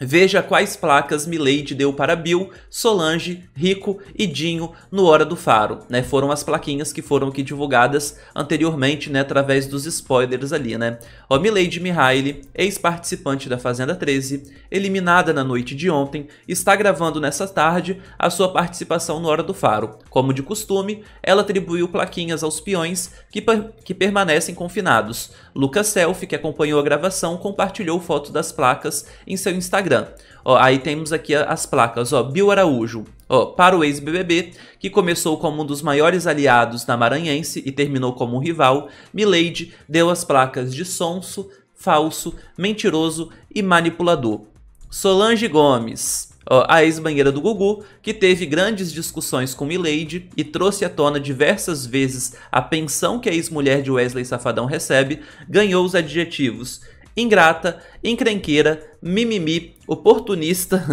Veja quais placas Milady deu para Bill, Solange, Rico e Dinho no Hora do Faro, né? Foram as plaquinhas que foram aqui divulgadas anteriormente, né? Através dos spoilers ali, né? Ó, Milady Mihaly, ex-participante da Fazenda 13, eliminada na noite de ontem, está gravando nessa tarde a sua participação no Hora do Faro. Como de costume, ela atribuiu plaquinhas aos peões que, per que permanecem confinados. Lucas Self que acompanhou a gravação, compartilhou foto das placas em seu Instagram Instagram. Ó, aí temos aqui as placas, ó, Bill Araújo, ó, para o ex-BBB, que começou como um dos maiores aliados da Maranhense e terminou como um rival, Milady deu as placas de sonso, falso, mentiroso e manipulador. Solange Gomes, ó, a ex-banheira do Gugu, que teve grandes discussões com Milady e trouxe à tona diversas vezes a pensão que a ex-mulher de Wesley Safadão recebe, ganhou os adjetivos ingrata, encrenqueira, mimimi, oportunista,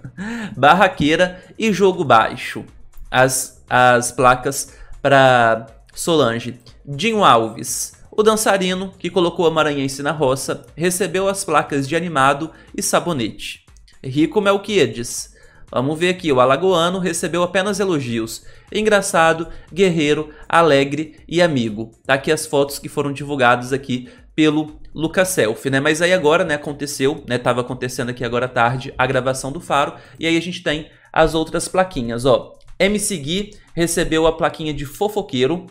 barraqueira e jogo baixo. As, as placas para Solange. Dinho Alves. O dançarino, que colocou a maranhense na roça, recebeu as placas de animado e sabonete. Rico Melquiedes. Vamos ver aqui, o alagoano recebeu apenas elogios. Engraçado, guerreiro, alegre e amigo. Tá aqui as fotos que foram divulgadas aqui pelo Lucas Self, né? Mas aí agora, né, aconteceu, né, tava acontecendo aqui agora à tarde a gravação do Faro, e aí a gente tem as outras plaquinhas, ó. MC Gui recebeu a plaquinha de fofoqueiro,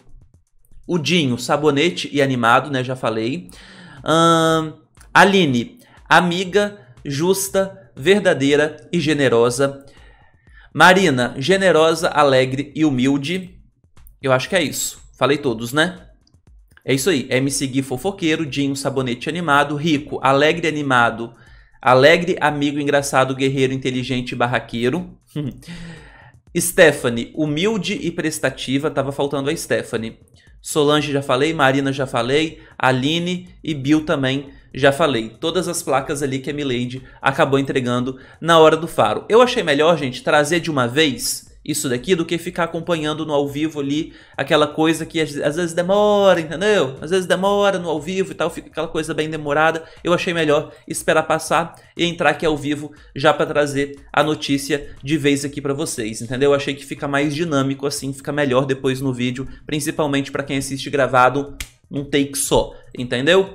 o Dinho, sabonete e animado, né, já falei. Um, Aline, amiga, justa, verdadeira e generosa. Marina, generosa, alegre e humilde. Eu acho que é isso. Falei todos, né? É isso aí, é seguir fofoqueiro, Dinho, sabonete animado, rico, alegre animado, alegre, amigo, engraçado, guerreiro, inteligente, barraqueiro. Stephanie, humilde e prestativa, tava faltando a Stephanie. Solange já falei, Marina já falei, Aline e Bill também já falei. Todas as placas ali que a Milady acabou entregando na hora do faro. Eu achei melhor, gente, trazer de uma vez isso daqui do que ficar acompanhando no ao vivo ali aquela coisa que às, às, vezes demora, entendeu? Às vezes demora no ao vivo e tal, fica aquela coisa bem demorada. Eu achei melhor esperar passar e entrar aqui ao vivo já para trazer a notícia de vez aqui para vocês, entendeu? Eu achei que fica mais dinâmico assim, fica melhor depois no vídeo, principalmente para quem assiste gravado um take só, entendeu?